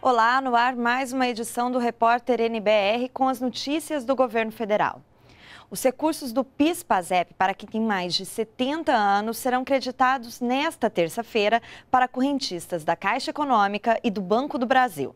Olá, no ar mais uma edição do Repórter NBR com as notícias do governo federal. Os recursos do PIS-PASEP para quem tem mais de 70 anos serão creditados nesta terça-feira para correntistas da Caixa Econômica e do Banco do Brasil.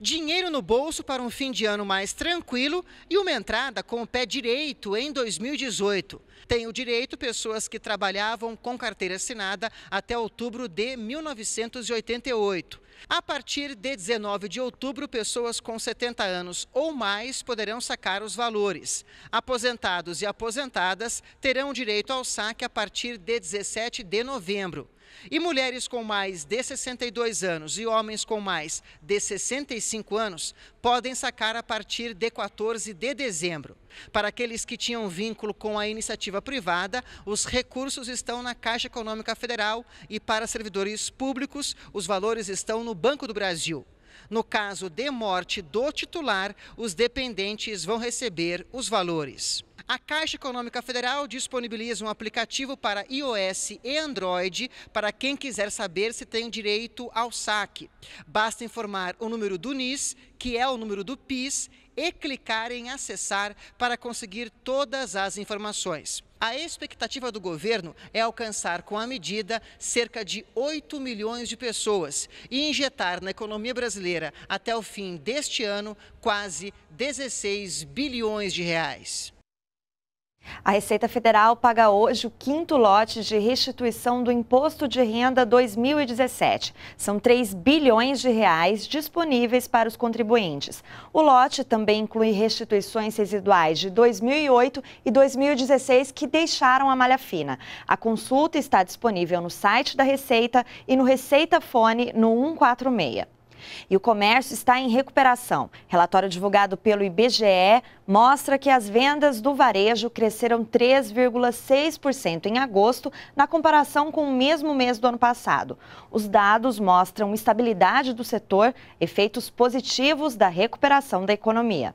Dinheiro no bolso para um fim de ano mais tranquilo e uma entrada com o pé direito em 2018. Tem o direito pessoas que trabalhavam com carteira assinada até outubro de 1988. A partir de 19 de outubro, pessoas com 70 anos ou mais poderão sacar os valores. Aposentados e aposentadas terão direito ao saque a partir de 17 de novembro. E mulheres com mais de 62 anos e homens com mais de 65 anos podem sacar a partir de 14 de dezembro. Para aqueles que tinham vínculo com a iniciativa privada, os recursos estão na Caixa Econômica Federal e para servidores públicos, os valores estão no Banco do Brasil. No caso de morte do titular, os dependentes vão receber os valores. A Caixa Econômica Federal disponibiliza um aplicativo para iOS e Android para quem quiser saber se tem direito ao saque. Basta informar o número do NIS, que é o número do PIS, e clicar em acessar para conseguir todas as informações. A expectativa do governo é alcançar com a medida cerca de 8 milhões de pessoas e injetar na economia brasileira até o fim deste ano quase 16 bilhões de reais. A Receita Federal paga hoje o quinto lote de restituição do Imposto de Renda 2017. São 3 bilhões de reais disponíveis para os contribuintes. O lote também inclui restituições residuais de 2008 e 2016 que deixaram a malha fina. A consulta está disponível no site da Receita e no Receita Fone no 146. E o comércio está em recuperação. Relatório divulgado pelo IBGE mostra que as vendas do varejo cresceram 3,6% em agosto, na comparação com o mesmo mês do ano passado. Os dados mostram estabilidade do setor, efeitos positivos da recuperação da economia.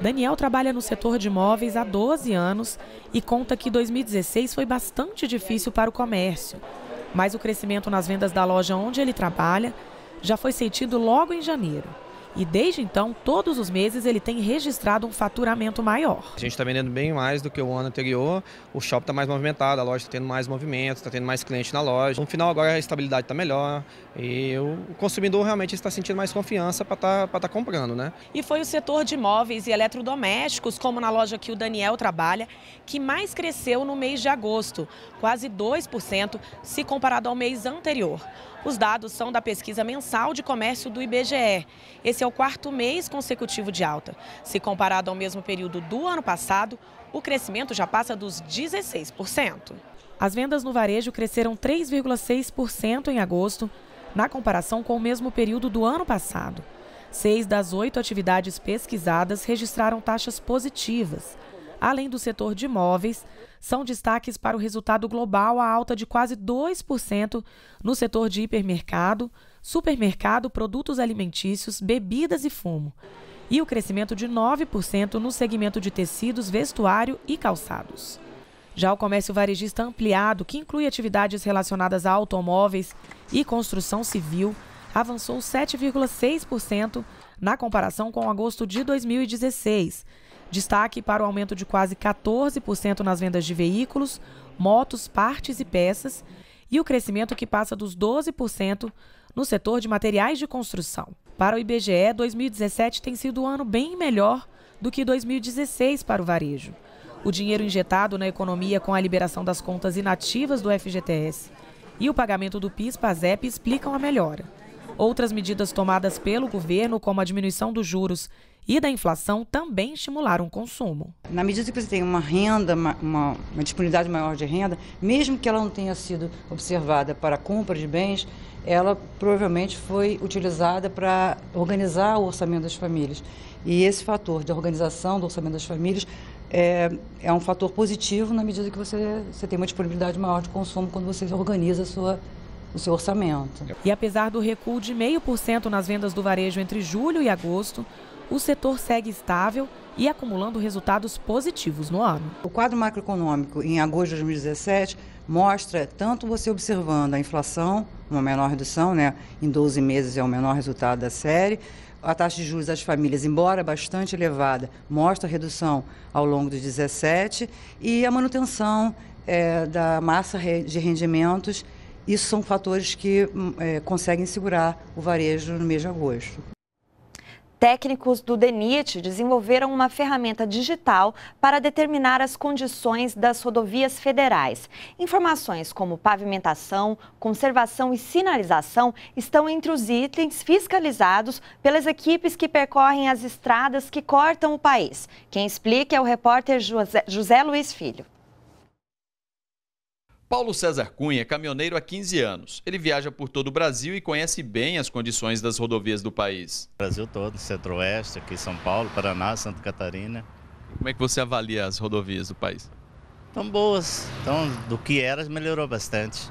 Daniel trabalha no setor de imóveis há 12 anos e conta que 2016 foi bastante difícil para o comércio mas o crescimento nas vendas da loja onde ele trabalha já foi sentido logo em janeiro. E desde então, todos os meses ele tem registrado um faturamento maior. A gente está vendendo bem mais do que o ano anterior, o shopping está mais movimentado, a loja está tendo mais movimento, está tendo mais cliente na loja. No final agora a estabilidade está melhor e o consumidor realmente está sentindo mais confiança para estar tá, tá comprando. Né? E foi o setor de móveis e eletrodomésticos, como na loja que o Daniel trabalha, que mais cresceu no mês de agosto, quase 2% se comparado ao mês anterior. Os dados são da pesquisa mensal de comércio do IBGE. Esse esse é o quarto mês consecutivo de alta. Se comparado ao mesmo período do ano passado, o crescimento já passa dos 16%. As vendas no varejo cresceram 3,6% em agosto, na comparação com o mesmo período do ano passado. Seis das oito atividades pesquisadas registraram taxas positivas. Além do setor de imóveis, são destaques para o resultado global a alta de quase 2% no setor de hipermercado, supermercado, produtos alimentícios, bebidas e fumo. E o crescimento de 9% no segmento de tecidos, vestuário e calçados. Já o comércio varejista ampliado, que inclui atividades relacionadas a automóveis e construção civil, avançou 7,6% na comparação com agosto de 2016. Destaque para o aumento de quase 14% nas vendas de veículos, motos, partes e peças e o crescimento que passa dos 12% no setor de materiais de construção. Para o IBGE, 2017 tem sido um ano bem melhor do que 2016 para o varejo. O dinheiro injetado na economia com a liberação das contas inativas do FGTS e o pagamento do PIS-PASEP explicam a melhora. Outras medidas tomadas pelo governo, como a diminuição dos juros e da inflação também estimularam o consumo. Na medida que você tem uma renda, uma, uma, uma disponibilidade maior de renda, mesmo que ela não tenha sido observada para compra de bens, ela provavelmente foi utilizada para organizar o orçamento das famílias. E esse fator de organização do orçamento das famílias é, é um fator positivo na medida que você, você tem uma disponibilidade maior de consumo quando você organiza a sua o seu orçamento. E apesar do recuo de 0,5% nas vendas do varejo entre julho e agosto, o setor segue estável e acumulando resultados positivos no ano. O quadro macroeconômico em agosto de 2017 mostra, tanto você observando a inflação, uma menor redução, né? em 12 meses é o menor resultado da série, a taxa de juros das famílias, embora bastante elevada, mostra redução ao longo de 17 e a manutenção é, da massa de rendimentos. Isso são fatores que hum, é, conseguem segurar o varejo no mês de agosto. Técnicos do DENIT desenvolveram uma ferramenta digital para determinar as condições das rodovias federais. Informações como pavimentação, conservação e sinalização estão entre os itens fiscalizados pelas equipes que percorrem as estradas que cortam o país. Quem explica é o repórter José Luiz Filho. Paulo César Cunha é caminhoneiro há 15 anos. Ele viaja por todo o Brasil e conhece bem as condições das rodovias do país. Brasil todo, Centro-Oeste, aqui São Paulo, Paraná, Santa Catarina. Como é que você avalia as rodovias do país? Estão boas. Então, do que eram, melhorou bastante.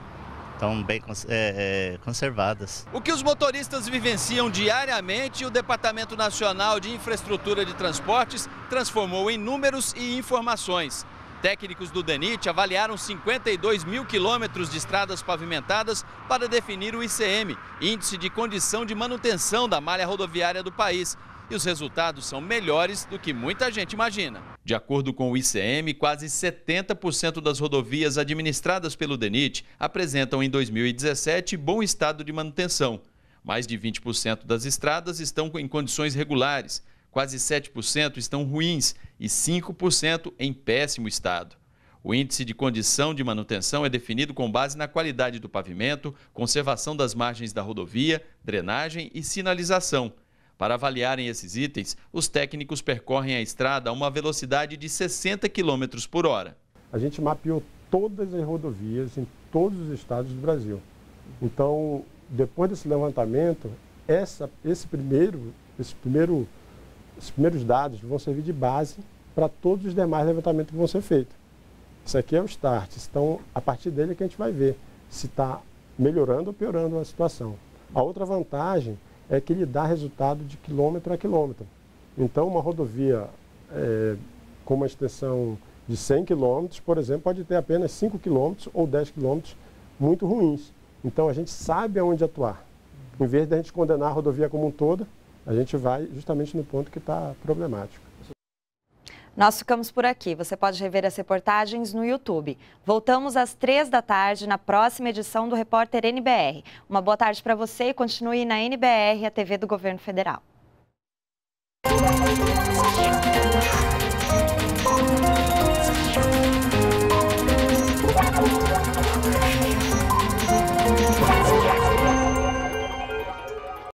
Estão bem é, é, conservadas. O que os motoristas vivenciam diariamente, o Departamento Nacional de Infraestrutura de Transportes transformou em números e informações. Técnicos do DENIT avaliaram 52 mil quilômetros de estradas pavimentadas para definir o ICM, Índice de Condição de Manutenção da Malha Rodoviária do país. E os resultados são melhores do que muita gente imagina. De acordo com o ICM, quase 70% das rodovias administradas pelo DENIT apresentam em 2017 bom estado de manutenção. Mais de 20% das estradas estão em condições regulares quase 7% estão ruins e 5% em péssimo estado. O índice de condição de manutenção é definido com base na qualidade do pavimento, conservação das margens da rodovia, drenagem e sinalização. Para avaliarem esses itens, os técnicos percorrem a estrada a uma velocidade de 60 km por hora. A gente mapeou todas as rodovias em todos os estados do Brasil. Então, depois desse levantamento, essa, esse primeiro, esse primeiro os primeiros dados vão servir de base para todos os demais levantamentos que vão ser feitos. Isso aqui é o start. Então, a partir dele é que a gente vai ver se está melhorando ou piorando a situação. A outra vantagem é que ele dá resultado de quilômetro a quilômetro. Então, uma rodovia é, com uma extensão de 100 quilômetros, por exemplo, pode ter apenas 5 quilômetros ou 10 quilômetros muito ruins. Então, a gente sabe aonde atuar. Em vez de a gente condenar a rodovia como um todo, a gente vai justamente no ponto que está problemático. Nós ficamos por aqui. Você pode rever as reportagens no YouTube. Voltamos às três da tarde na próxima edição do Repórter NBR. Uma boa tarde para você e continue na NBR, a TV do Governo Federal.